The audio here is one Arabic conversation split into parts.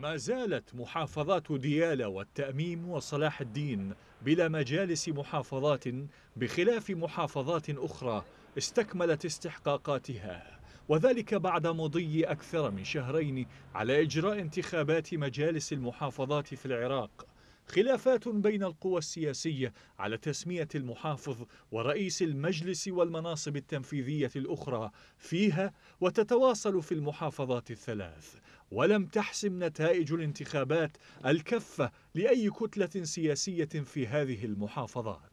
ما زالت محافظات ديالى والتأميم وصلاح الدين بلا مجالس محافظات بخلاف محافظات أخرى استكملت استحقاقاتها وذلك بعد مضي أكثر من شهرين على إجراء انتخابات مجالس المحافظات في العراق خلافات بين القوى السياسية على تسمية المحافظ ورئيس المجلس والمناصب التنفيذية الأخرى فيها وتتواصل في المحافظات الثلاث ولم تحسم نتائج الانتخابات الكفة لأي كتلة سياسية في هذه المحافظات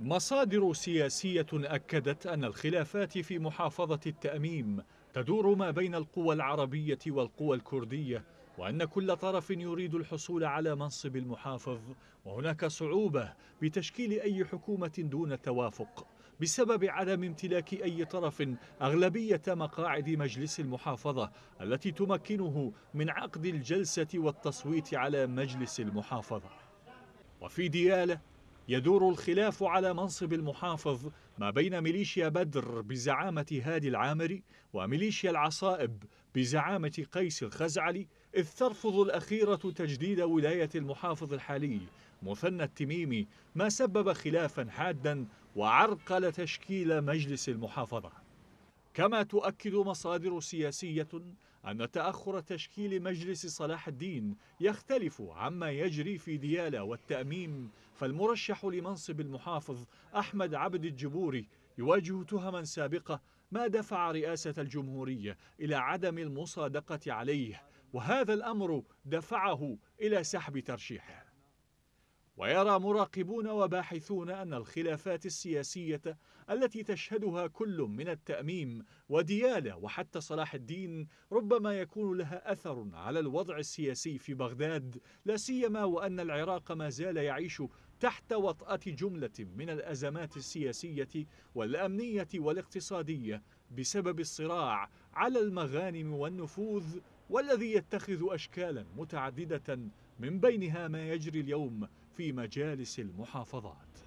مصادر سياسية أكدت أن الخلافات في محافظة التأميم تدور ما بين القوى العربية والقوى الكردية وأن كل طرف يريد الحصول على منصب المحافظ وهناك صعوبة بتشكيل أي حكومة دون توافق بسبب عدم امتلاك أي طرف أغلبية مقاعد مجلس المحافظة التي تمكنه من عقد الجلسة والتصويت على مجلس المحافظة وفي ديالة يدور الخلاف على منصب المحافظ ما بين ميليشيا بدر بزعامة هادي العامري وميليشيا العصائب بزعامة قيس الخزعلي إذ ترفض الأخيرة تجديد ولاية المحافظ الحالي مثنى التميمي ما سبب خلافا حادا وعرقل تشكيل مجلس المحافظة كما تؤكد مصادر سياسية أن تأخر تشكيل مجلس صلاح الدين يختلف عما يجري في ديالى والتأميم فالمرشح لمنصب المحافظ أحمد عبد الجبوري يواجه تهما سابقة ما دفع رئاسة الجمهورية إلى عدم المصادقة عليه وهذا الأمر دفعه إلى سحب ترشيحه ويرى مراقبون وباحثون أن الخلافات السياسية التي تشهدها كل من التأميم وديالة وحتى صلاح الدين ربما يكون لها أثر على الوضع السياسي في بغداد لا سيما وأن العراق ما زال يعيش تحت وطأة جملة من الأزمات السياسية والأمنية والاقتصادية بسبب الصراع على المغانم والنفوذ والذي يتخذ أشكالا متعددة من بينها ما يجري اليوم في مجالس المحافظات